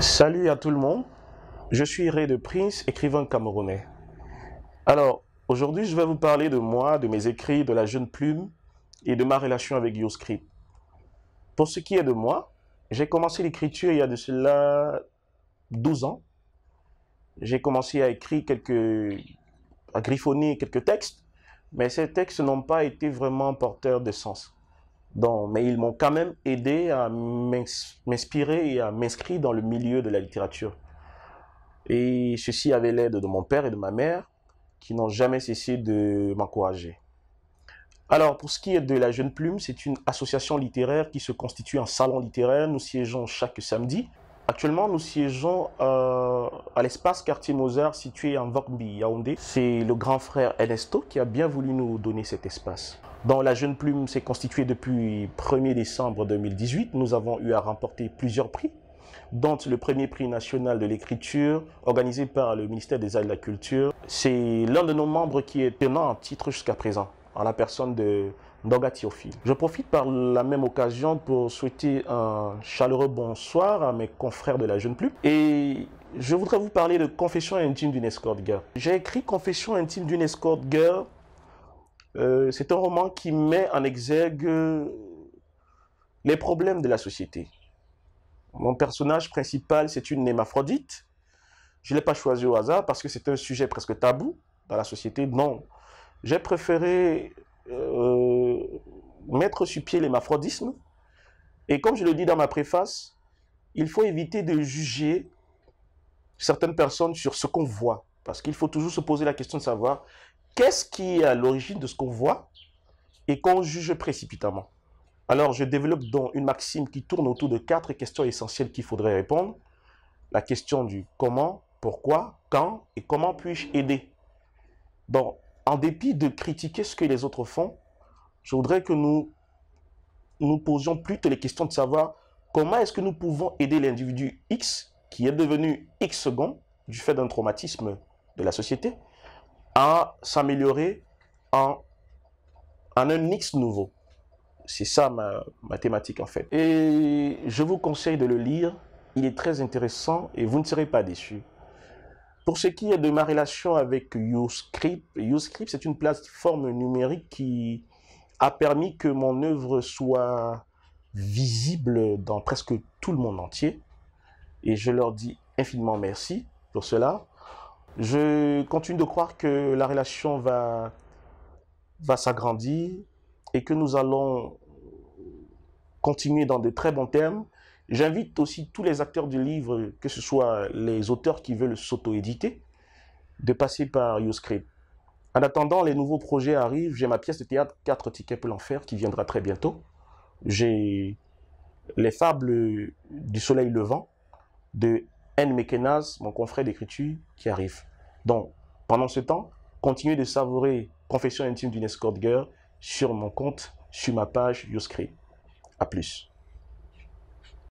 Salut à tout le monde, je suis Ray de Prince, écrivain camerounais. Alors, aujourd'hui, je vais vous parler de moi, de mes écrits, de la jeune plume et de ma relation avec YoScript. Pour ce qui est de moi, j'ai commencé l'écriture il y a de cela 12 ans. J'ai commencé à écrire quelques. à griffonner quelques textes, mais ces textes n'ont pas été vraiment porteurs de sens mais ils m'ont quand même aidé à m'inspirer et à m'inscrire dans le milieu de la littérature. Et ceci avait l'aide de mon père et de ma mère, qui n'ont jamais cessé de m'encourager. Alors, pour ce qui est de la Jeune Plume, c'est une association littéraire qui se constitue en salon littéraire. Nous siégeons chaque samedi. Actuellement, nous siégeons euh, à l'espace quartier Mozart situé en Vokmbi, Yaoundé. C'est le grand frère Ernesto qui a bien voulu nous donner cet espace. Dans la Jeune Plume s'est constituée depuis 1er décembre 2018. Nous avons eu à remporter plusieurs prix, dont le premier prix national de l'écriture organisé par le ministère des Arts de la Culture. C'est l'un de nos membres qui est tenant un titre jusqu'à présent, en la personne de je profite par la même occasion pour souhaiter un chaleureux bonsoir à mes confrères de la Jeune Plume et je voudrais vous parler de Confession intime d'une escort girl. J'ai écrit Confession intime d'une escort girl. Euh, c'est un roman qui met en exergue euh, les problèmes de la société. Mon personnage principal, c'est une némaphrodite. Je ne l'ai pas choisi au hasard parce que c'est un sujet presque tabou dans la société. Non, j'ai préféré euh, mettre sur pied l'hémaphrodisme. Et comme je le dis dans ma préface, il faut éviter de juger certaines personnes sur ce qu'on voit. Parce qu'il faut toujours se poser la question de savoir qu'est-ce qui est à l'origine de ce qu'on voit et qu'on juge précipitamment. Alors, je développe donc une maxime qui tourne autour de quatre questions essentielles qu'il faudrait répondre. La question du comment, pourquoi, quand et comment puis-je aider. Bon, en dépit de critiquer ce que les autres font, je voudrais que nous nous posions plutôt les questions de savoir comment est-ce que nous pouvons aider l'individu X, qui est devenu X second, du fait d'un traumatisme de la société, à s'améliorer en, en un X nouveau. C'est ça ma, ma, thématique en fait. Et je vous conseille de le lire. Il est très intéressant et vous ne serez pas déçus. Pour ce qui est de ma relation avec YouScript, YouScript c'est une plateforme numérique qui, a permis que mon œuvre soit visible dans presque tout le monde entier. Et je leur dis infiniment merci pour cela. Je continue de croire que la relation va, va s'agrandir et que nous allons continuer dans de très bons termes. J'invite aussi tous les acteurs du livre, que ce soit les auteurs qui veulent s'auto-éditer, de passer par YouScript. En attendant, les nouveaux projets arrivent. J'ai ma pièce de théâtre 4 tickets pour l'enfer qui viendra très bientôt. J'ai les fables du soleil levant de N. Mekenas, mon confrère d'écriture, qui arrive. Donc, pendant ce temps, continuez de savourer Confession intime d'une escort girl sur mon compte, sur ma page YouScript. À plus.